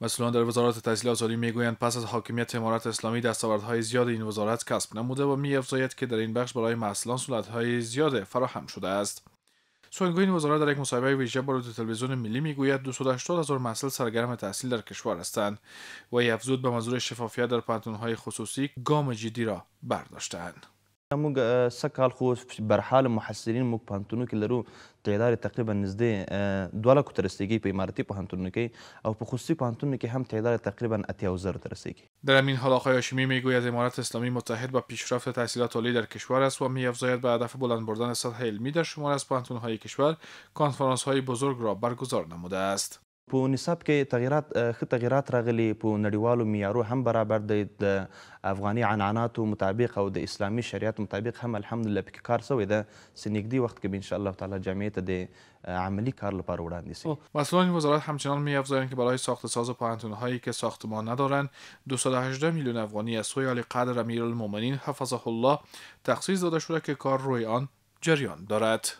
مسئولان در وزارت تحصیلات می میگویند پس از حاکمیت امارت اسلامی دستاوردهای زیاد این وزارت کسب نموده و میافزاید که در این بخش برای مسئولان های زیاد فراهم شده است سخنگوی این وزارت در یک مصاحبه ویژه با رادیو تلویزیون ملی میگوید 280 هزار مسئول سرگرم تحصیل در کشور هستند و افزود به منظور شفافیت در پوهنتونهای خصوصی گام جدی را برداشتند. موږ سکال خو برحال محصلین موږ پوهنتونو کې لرو تعداد تقریبا نږدې دوه لکو ته رسېږي په عمارتي پوهنتونو کې او په خصوصي پوهنتونو کې هم تعداد تقریبا اتیا زر ته رسېږي در این حال آقای هاشمی میگوید امارت اسلامی متحد با پیشرفت تحصیلات عالی در کشور است و میافزاید به هدف بلند بردن سطح علمی در شمار از پوهنتونهای کشور کنفرانس های بزرگ را برگزار نموده است په نصاب کې تغیرات خ تغیرات راغلي په نړیوالو معیارو هم برابر دی د افغاني عنعناتو مطابق او د اسلامي شریعت مطابق هم الحمدلله پکې کار سوی ده چې نږدې وخت کې به ان شاء الله تعالی جامعې ته د عملی کار لپاره وړاندې شي مسئولان وزارت همچنان میافزایند که برای ساخت ساز پاهنتونهایی که ساختمان ندارند 218 میلیون افغانی از سوی علیقدر امیرالمؤمنین حفظه الله تخصیص داده شده که کار روی آن جریان دارد